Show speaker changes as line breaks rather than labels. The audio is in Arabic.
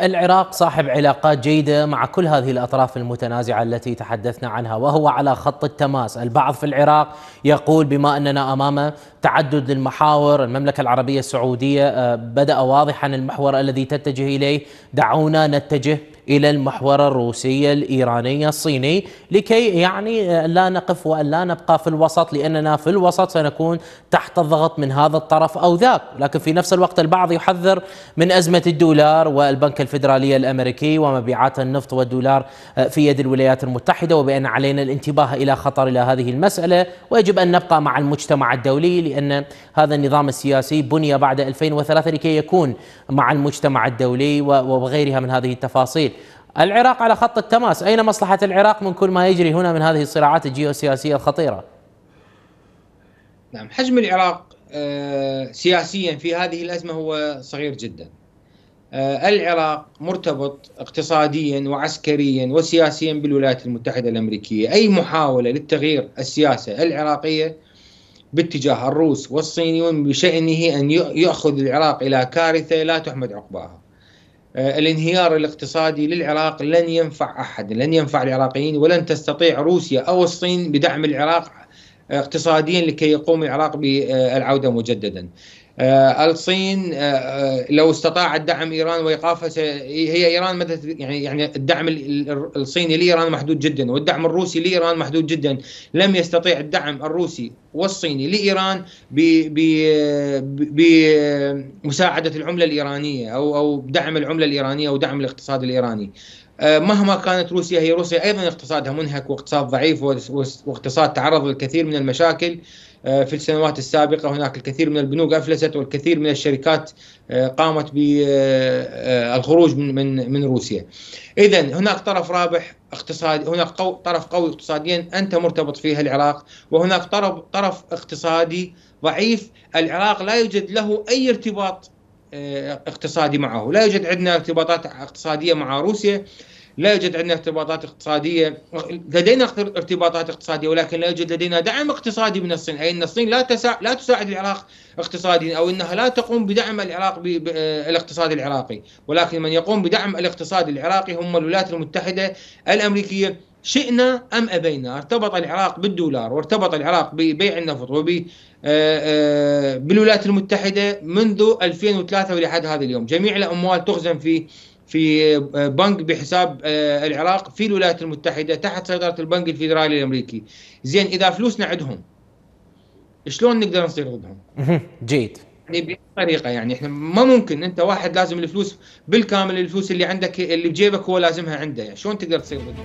العراق صاحب علاقات جيدة مع كل هذه الأطراف المتنازعة التي تحدثنا عنها وهو على خط التماس البعض في العراق يقول بما أننا أمام تعدد المحاور المملكة العربية السعودية آه، بدأ واضحا المحور الذي تتجه إليه دعونا نتجه إلى المحور الروسي الإيراني الصيني لكي يعني آه، لا نقف وألا نبقى في الوسط لأننا في الوسط سنكون تحت الضغط من هذا الطرف أو ذاك لكن في نفس الوقت البعض يحذر من أزمة الدولار والبنك الفيدرالي الأمريكي ومبيعات النفط والدولار آه، في يد الولايات المتحدة وبأن علينا الانتباه إلى خطر إلى هذه المسألة ويجب أن نبقى مع المجتمع الدولي لأن هذا النظام السياسي بني بعد 2003 لكي يكون مع المجتمع الدولي وغيرها من هذه التفاصيل العراق على خط التماس أين مصلحة العراق من كل ما يجري هنا من هذه الصراعات الجيوسياسية الخطيرة
نعم حجم العراق آه، سياسيا في هذه الأزمة هو صغير جدا آه، العراق مرتبط اقتصاديا وعسكريا وسياسيا بالولايات المتحدة الأمريكية أي محاولة للتغيير السياسة العراقية باتجاه الروس والصينيون بشأنه أن يأخذ العراق إلى كارثة لا تحمد عقباها آه، الانهيار الاقتصادي للعراق لن ينفع احد، لن ينفع العراقيين ولن تستطيع روسيا او الصين بدعم العراق اقتصاديا لكي يقوم العراق بالعوده مجددا. آه، الصين آه، آه، لو استطاعت دعم ايران وايقافها هي ايران مدى يعني يعني الدعم الصيني لايران محدود جدا والدعم الروسي لايران محدود جدا، لم يستطيع الدعم الروسي والصيني لايران بمساعده العمله الايرانيه او او دعم العمله الايرانيه او دعم الاقتصاد الايراني. مهما كانت روسيا هي روسيا ايضا اقتصادها منهك واقتصاد ضعيف واقتصاد تعرض للكثير من المشاكل آه، في السنوات السابقه هناك الكثير من البنوك افلست والكثير من الشركات آه، قامت بالخروج آه، من من من روسيا. اذا هناك طرف رابح اقتصادي هناك قو طرف قوي اقتصاديا انت مرتبط فيها العراق وهناك طرف طرف اقتصادي ضعيف العراق لا يوجد له اي ارتباط اقتصادي معه لا يوجد عندنا ارتباطات اقتصادية مع روسيا لا يوجد عندنا ارتباطات اقتصاديه لدينا ارتباطات اقتصاديه ولكن لا يوجد لدينا دعم اقتصادي من الصين اي ان الصين لا تسا... لا تساعد العراق اقتصاديا او انها لا تقوم بدعم العراق ب... ب... الاقتصاد العراقي ولكن من يقوم بدعم الاقتصاد العراقي هم الولايات المتحده الامريكيه شئنا ام ابينا ارتبط العراق بالدولار وارتبط العراق ببيع النفط وب آه، آه، بالولايات المتحده منذ 2003 ولحد هذا اليوم جميع الاموال تخزن في في آه، بنك بحساب آه، العراق في الولايات المتحده تحت سيطره البنك الفيدرالي الامريكي زين اذا فلوسنا عندهم شلون نقدر نصير ضدهم جيد يعني بطريقه يعني احنا ما ممكن انت واحد لازم الفلوس بالكامل الفلوس اللي عندك اللي بجيبك هو لازمها عنده يعني شلون تقدر تصير ضدهم